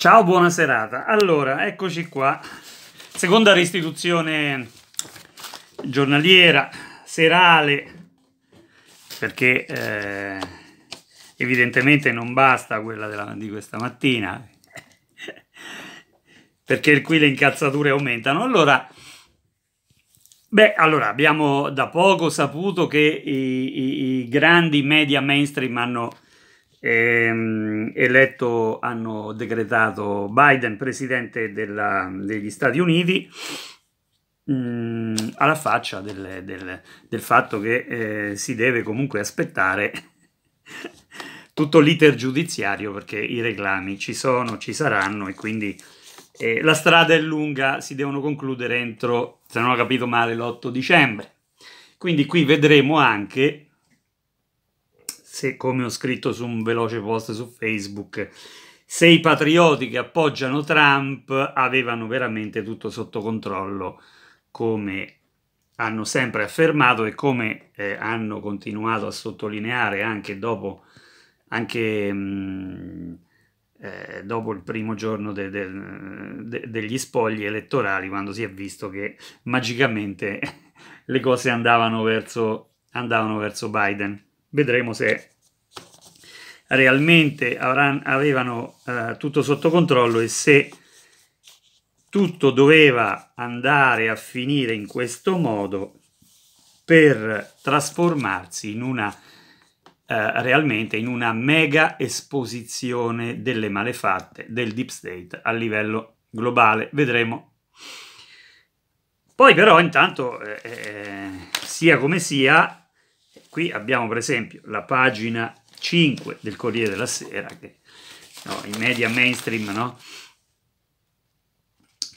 Ciao, buona serata. Allora, eccoci qua. Seconda restituzione giornaliera, serale, perché eh, evidentemente non basta quella della, di questa mattina, perché qui le incazzature aumentano. Allora, beh, allora abbiamo da poco saputo che i, i, i grandi media mainstream hanno ehm, eletto hanno decretato Biden presidente della, degli Stati Uniti mh, mm, alla faccia del, del, del fatto che eh, si deve comunque aspettare tutto l'iter giudiziario perché i reclami ci sono, ci saranno e quindi eh, la strada è lunga, si devono concludere entro, se non ho capito male, l'8 dicembre. Quindi qui vedremo anche se come ho scritto su un veloce post su Facebook, se i patrioti che appoggiano Trump avevano veramente tutto sotto controllo, come hanno sempre affermato e come eh, hanno continuato a sottolineare anche dopo, anche, mh, mm, eh, dopo il primo giorno de, de, de, degli spogli elettorali, quando si è visto che magicamente le cose andavano verso, andavano verso Biden. Vedremo se realmente avran, avevano eh, tutto sotto controllo e se tutto doveva andare a finire in questo modo per trasformarsi in una eh, realmente in una mega esposizione delle malefatte del deep state a livello globale vedremo poi però intanto eh, eh sia come sia qui abbiamo per esempio la pagina 5 del Corriere della Sera, che no, i media mainstream, no?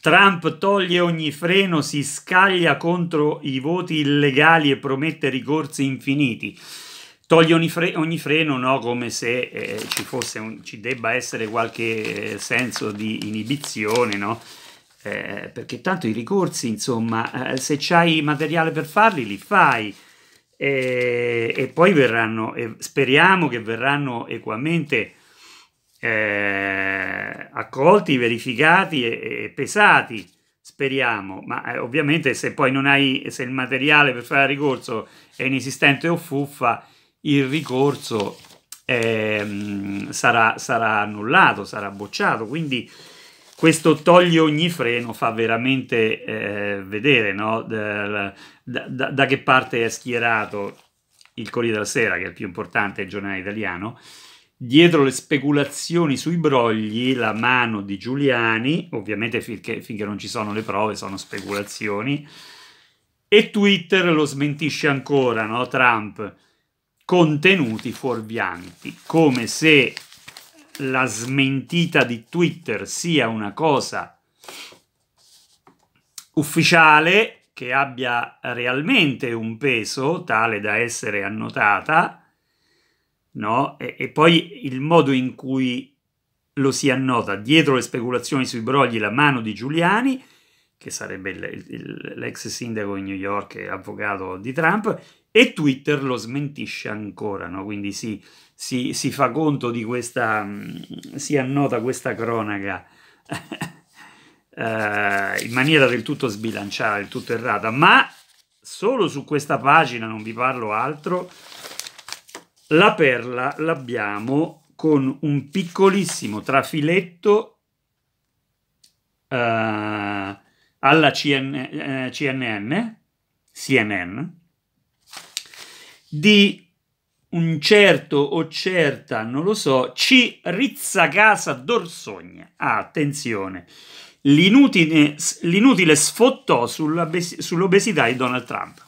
Trump toglie ogni freno, si scaglia contro i voti illegali e promette ricorsi infiniti. Toglie ogni, fre ogni freno, no? come se eh, ci, un, ci, debba essere qualche eh, senso di inibizione, no? eh, perché tanto i ricorsi, insomma, eh, se c'hai materiale per farli, li fai e, e poi verranno, e speriamo che verranno equamente eh, accolti, verificati e, e, pesati, speriamo, ma eh, ovviamente se poi non hai, se il materiale per fare ricorso è inesistente o fuffa, il ricorso eh, sarà, sarà annullato, sarà bocciato, quindi questo toglie ogni freno fa veramente eh, vedere no? da, da, da, che parte è schierato il Corriere della Sera, che è il più importante giornale italiano. Dietro le speculazioni sui brogli, la mano di Giuliani, ovviamente finché, finché non ci sono le prove, sono speculazioni. E Twitter lo smentisce ancora, no? Trump, contenuti fuorvianti, come se la smentita di Twitter sia una cosa ufficiale che abbia realmente un peso tale da essere annotata, no? E, e poi il modo in cui lo si annota dietro le speculazioni sui brogli la mano di Giuliani, che sarebbe l'ex sindaco di New York e avvocato di Trump, e Twitter lo smentisce ancora, no? Quindi sì, si, si fa conto di questa, mm, si annota questa cronaca eh, in maniera del tutto sbilanciata, del tutto errata, ma solo su questa pagina, non vi parlo altro, la perla l'abbiamo con un piccolissimo trafiletto eh, alla CN, eh, CNN, CNN di un certo o certa, non lo so, ci rizza rizzacasa dorsogna. Ah, attenzione, l'inutile, l'inutile sfottò sull'obesità di Donald Trump.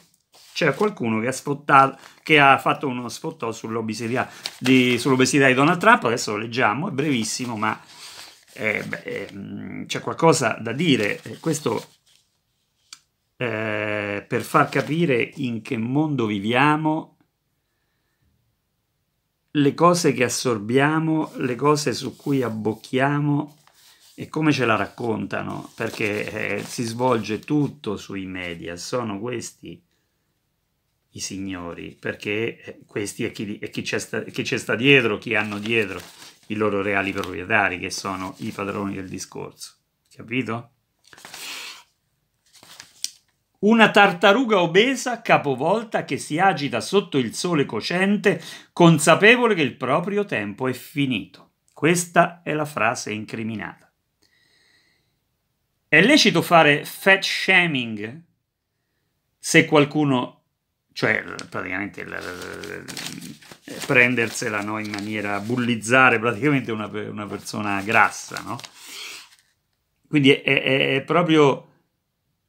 C'è qualcuno che ha, sfottato, che ha fatto uno sfottò sull'obesità di, sull'obesità di Donald Trump, adesso lo leggiamo, è brevissimo, ma eh, beh, ehm, c'è qualcosa da dire. Eh, questo eh, per far capire in che mondo viviamo le cose che assorbiamo, le cose su cui abbocchiamo e come ce la raccontano, perché eh, si svolge tutto sui media, sono questi i signori, perché eh, questi è chi, è chi, c'è, sta, chi c'è sta dietro, chi hanno dietro i loro reali proprietari, che sono i padroni del discorso, capito? Una tartaruga obesa, capovolta, che si agita sotto il sole cocente, consapevole che il proprio tempo è finito. Questa è la frase incriminata. È lecito fare fat shaming se qualcuno, cioè praticamente prendersela no, in maniera bullizzare praticamente una, una persona grassa, no? Quindi è, è, è proprio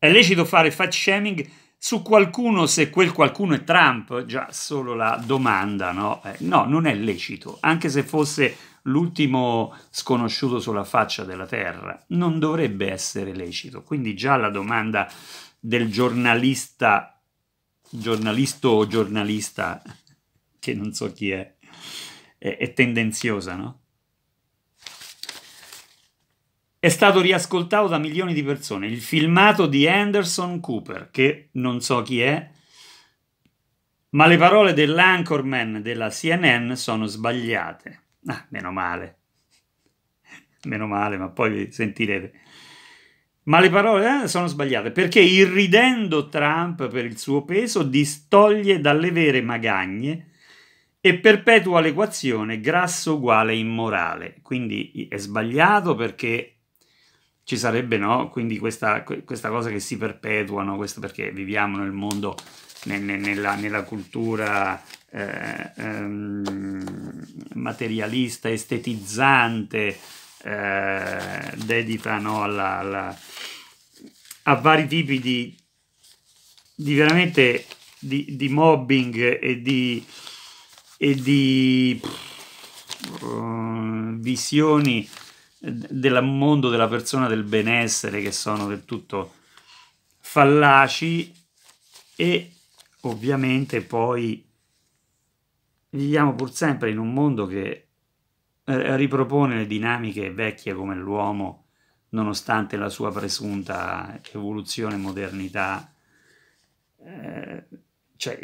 è lecito fare fact shaming su qualcuno se quel qualcuno è Trump? Già solo la domanda, no? Eh, no, non è lecito, anche se fosse l'ultimo sconosciuto sulla faccia della terra, non dovrebbe essere lecito. Quindi già la domanda del giornalista, giornalista o giornalista, che non so chi è, è, è tendenziosa, no? È stato riascoltato da milioni di persone. Il filmato di Anderson Cooper, che non so chi è, ma le parole dell'anchorman della CNN sono sbagliate. Ah, meno male. Meno male, ma poi sentirete. Ma le parole eh, sono sbagliate perché irridendo Trump per il suo peso distoglie dalle vere magagne e perpetua l'equazione grasso uguale immorale. Quindi è sbagliato perché ci sarebbe no? quindi questa, questa, cosa che si perpetuano, questo perché viviamo nel mondo, nel, nella, nella, cultura eh, ehm, materialista, estetizzante, eh, dedita no, alla, alla, a vari tipi di, di veramente di, di, mobbing e di, e di uh, visioni del mondo della persona del benessere che sono del tutto fallaci e ovviamente poi viviamo pur sempre in un mondo che eh, ripropone le dinamiche vecchie come l'uomo nonostante la sua presunta evoluzione, e modernità, eh, cioè,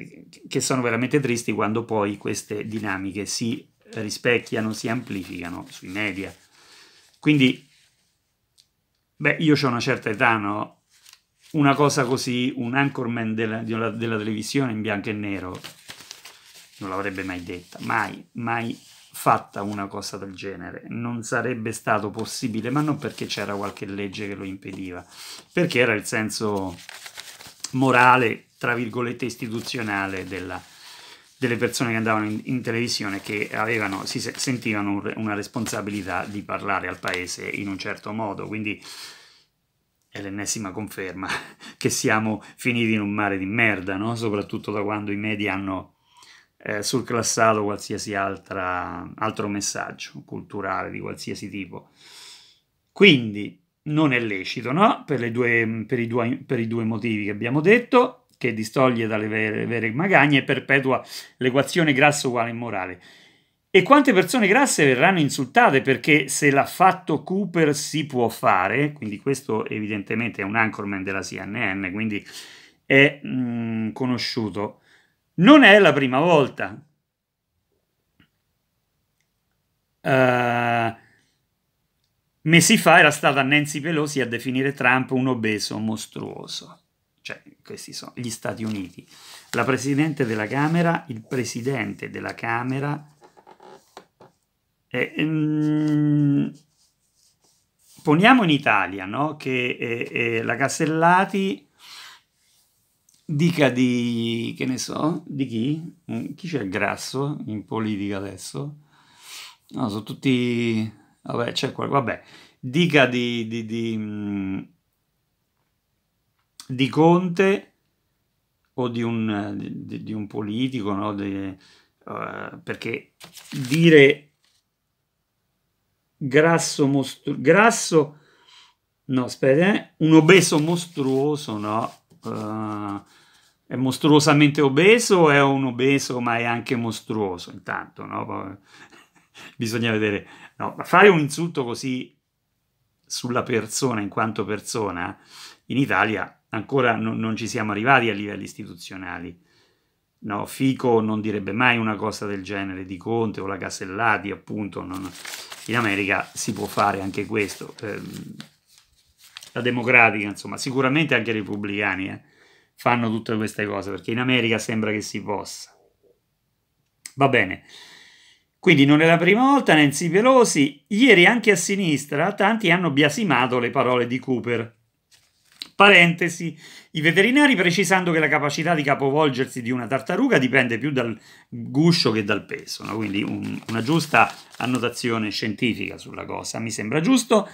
che sono veramente tristi quando poi queste dinamiche si rispecchiano, si amplificano sui media. Quindi, beh, io ho una certa età, no? Una cosa così, un anchorman della, della, della televisione in bianco e nero, non l'avrebbe mai detta, mai, mai fatta una cosa del genere. Non sarebbe stato possibile, ma non perché c'era qualche legge che lo impediva, perché era il senso morale, tra virgolette, istituzionale della, delle persone che andavano in, in televisione che avevano, si sentivano un, una responsabilità di parlare al paese in un certo modo, quindi è l'ennesima conferma che siamo finiti in un mare di merda, no? soprattutto da quando i media hanno eh, surclassato qualsiasi altra, altro messaggio culturale di qualsiasi tipo. Quindi non è lecito, no? per, due, per, i due, per i due motivi che abbiamo detto, che distoglie dalle vere, vere magagne e perpetua l'equazione grasso uguale immorale. E quante persone grasse verranno insultate perché se l'ha fatto Cooper si può fare, quindi questo evidentemente è un anchorman della CNN, quindi è mm, conosciuto. Non è la prima volta. Uh, mesi fa era stata Nancy Pelosi a definire Trump un obeso mostruoso. Cioè, questi sono gli Stati Uniti, la Presidente della Camera, il Presidente della Camera, eh, ehm, poniamo in Italia no? che eh, eh, la Castellati dica di, che ne so, di chi? Mm, chi c'è il grasso in politica adesso? No, sono tutti, vabbè, c'è qualcuno, vabbè, dica di, di, di mh, mm, di Conte o di un, di, di un politico, no? De, uh, perché dire grasso, mostru- grasso, no, aspetta, eh? un obeso mostruoso, no, uh, è mostruosamente obeso è un obeso ma è anche mostruoso, intanto, no, bisogna vedere, no, ma fare un insulto così sulla persona in quanto persona, in Italia ancora non, non ci siamo arrivati a livelli istituzionali. No, Fico non direbbe mai una cosa del genere di Conte o la Casellati, appunto. Non... In America si può fare anche questo. Ehm, la democratica, insomma, sicuramente anche i repubblicani eh, fanno tutte queste cose perché in America sembra che si possa. Va bene. Quindi non è la prima volta, Nancy Pelosi, ieri anche a sinistra tanti hanno biasimato le parole di Cooper. Parentesi, i veterinari precisando che la capacità di capovolgersi di una tartaruga dipende più dal guscio che dal peso, no? quindi un, una giusta annotazione scientifica sulla cosa, mi sembra giusto.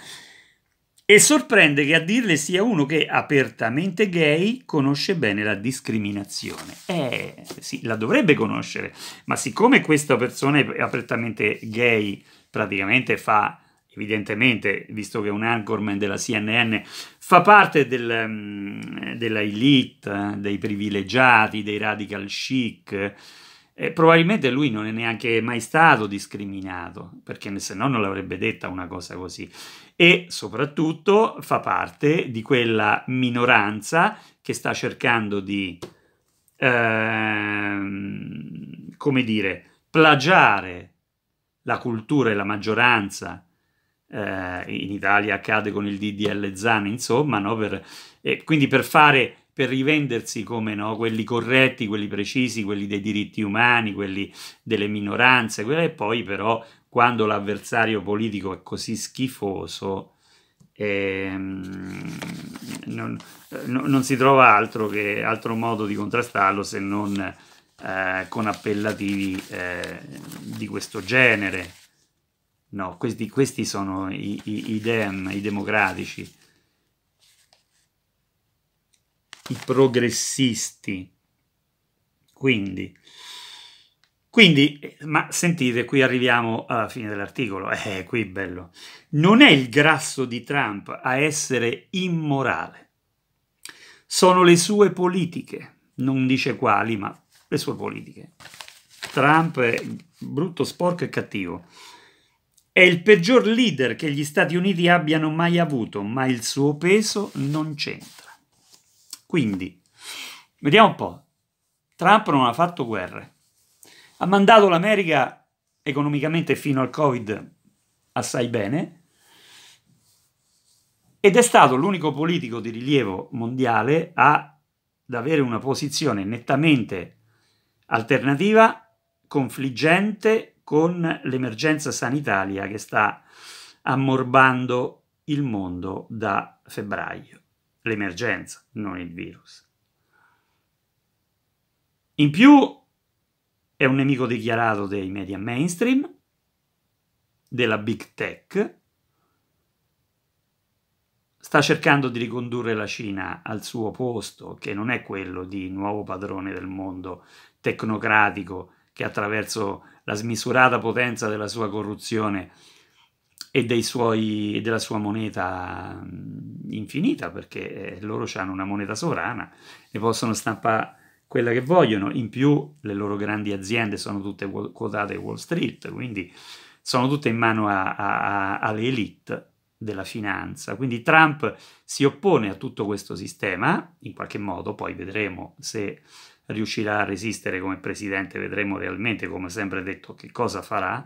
E sorprende che a dirle sia uno che, apertamente gay, conosce bene la discriminazione. Eh, sì, la dovrebbe conoscere, ma siccome questa persona è apertamente gay, praticamente fa, evidentemente, visto che è un anchorman della CNN, fa parte del, mm, della elite, eh, dei privilegiati, dei radical chic, e probabilmente lui non è neanche mai stato discriminato, perché se no non l'avrebbe detta una cosa così. E soprattutto fa parte di quella minoranza che sta cercando di, ehm, come dire, plagiare la cultura e la maggioranza. Eh, in Italia accade con il DDL Zan, insomma, no? per, eh, quindi per fare per rivendersi come no, quelli corretti, quelli precisi, quelli dei diritti umani, quelli delle minoranze, e poi però quando l'avversario politico è così schifoso, ehm, non, no, non, si trova altro, che, altro modo di contrastarlo se non eh, con appellativi eh, di questo genere. No, questi, questi sono i, i, i, dem, i democratici i progressisti. Quindi, quindi, ma sentite, qui arriviamo alla fine dell'articolo, eh, qui bello. Non è il grasso di Trump a essere immorale, sono le sue politiche, non dice quali, ma le sue politiche. Trump è brutto, sporco e cattivo. È il peggior leader che gli Stati Uniti abbiano mai avuto, ma il suo peso non c'entra. Quindi, vediamo un po'. Trump non ha fatto guerre. Ha mandato l'America economicamente fino al Covid assai bene ed è stato l'unico politico di rilievo mondiale ad avere una posizione nettamente alternativa, confliggente con l'emergenza sanitaria che sta ammorbando il mondo da febbraio l'emergenza, non il virus. In più è un nemico dichiarato dei media mainstream, della big tech, sta cercando di ricondurre la Cina al suo posto, che non è quello di nuovo padrone del mondo tecnocratico che attraverso la smisurata potenza della sua corruzione e, suoi, della sua moneta infinita, perché eh, loro hanno una moneta sovrana e possono stampare quella che vogliono. In più le loro grandi aziende sono tutte quotate Wall Street, quindi sono tutte in mano a, a, a, alle elite della finanza. Quindi Trump si oppone a tutto questo sistema, in qualche modo, poi vedremo se riuscirà a resistere come presidente, vedremo realmente, come sempre detto, che cosa farà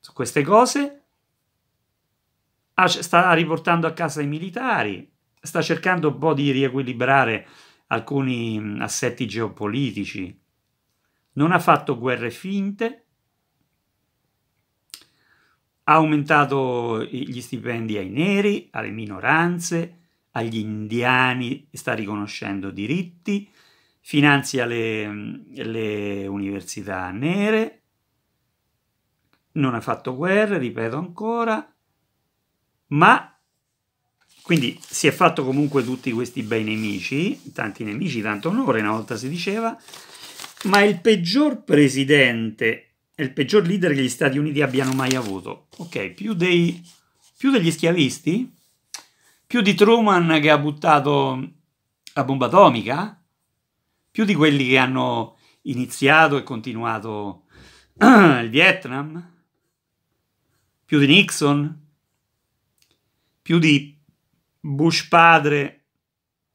su queste cose. Ah, sta riportando a casa i militari, sta cercando un po' di riequilibrare alcuni mm, assetti geopolitici, non ha fatto guerre finte, ha aumentato gli stipendi ai neri, alle minoranze, agli indiani, sta riconoscendo diritti, finanzia le, mm, le università nere, non ha fatto guerre, ripeto ancora, ma quindi si è fatto comunque tutti questi bei nemici, tanti nemici, tanto onore, una volta si diceva, ma il peggior presidente e il peggior leader che gli Stati Uniti abbiano mai avuto. Ok, più, dei, più degli schiavisti? Più di Truman che ha buttato la bomba atomica? Più di quelli che hanno iniziato e continuato il Vietnam? Più di Nixon? più di Bush padre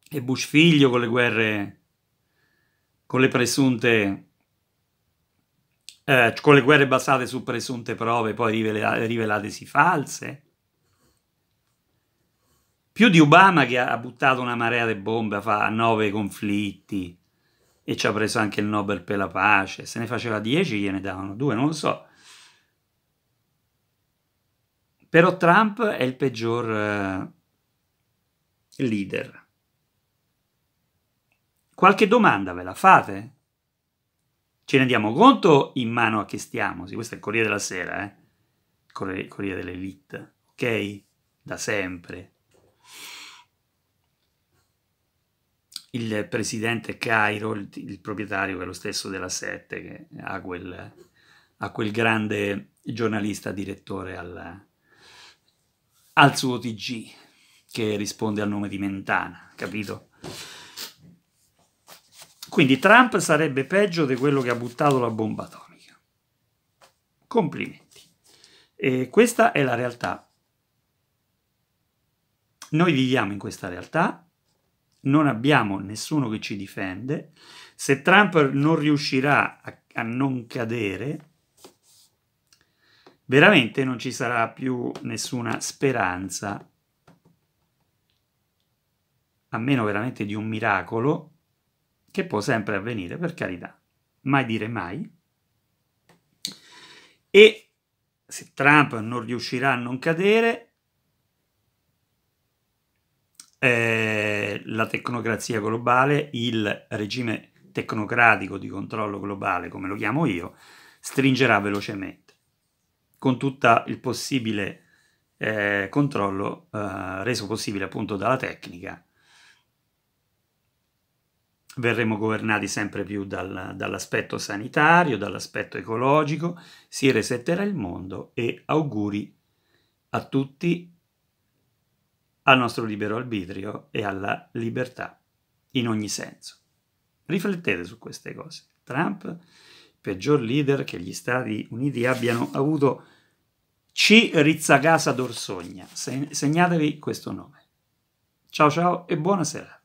e Bush figlio con le guerre, con le presunte, eh, con le guerre basate su presunte prove poi rivelate, rivelatesi false. Più di Obama che ha buttato una marea di bombe, a nove conflitti e ci ha preso anche il Nobel per la pace, se ne faceva dieci gliene davano due, non lo so. Però Trump è il peggior eh, leader. Qualche domanda ve la fate? Ce ne diamo conto in mano a che stiamo? Sì, questo è il Corriere della Sera, eh? Corriere, Corriere dell'Elite, ok? Da sempre. Il presidente Cairo, il, il proprietario che è lo stesso della Sette, che ha quel, ha quel grande giornalista direttore al, al suo TG, che risponde al nome di Mentana, capito? Quindi Trump sarebbe peggio di quello che ha buttato la bomba atomica. Complimenti. E questa è la realtà. Noi viviamo in questa realtà, non abbiamo nessuno che ci difende. Se Trump non riuscirà a, a non cadere, veramente non ci sarà più nessuna speranza, a meno veramente di un miracolo, che può sempre avvenire, per carità, mai dire mai. E se Trump non riuscirà a non cadere, eh, la tecnocrazia globale, il regime tecnocratico di controllo globale, come lo chiamo io, stringerà velocemente con tutto il possibile eh, controllo eh, reso possibile appunto dalla tecnica. Verremo governati sempre più dal, dall'aspetto sanitario, dall'aspetto ecologico, si resetterà il mondo e auguri a tutti al nostro libero arbitrio e alla libertà in ogni senso. Riflettete su queste cose. Trump peggior leader che gli Stati Uniti abbiano avuto, C. Rizzagasa Dorsogna. Segnatevi questo nome. Ciao ciao e buonasera.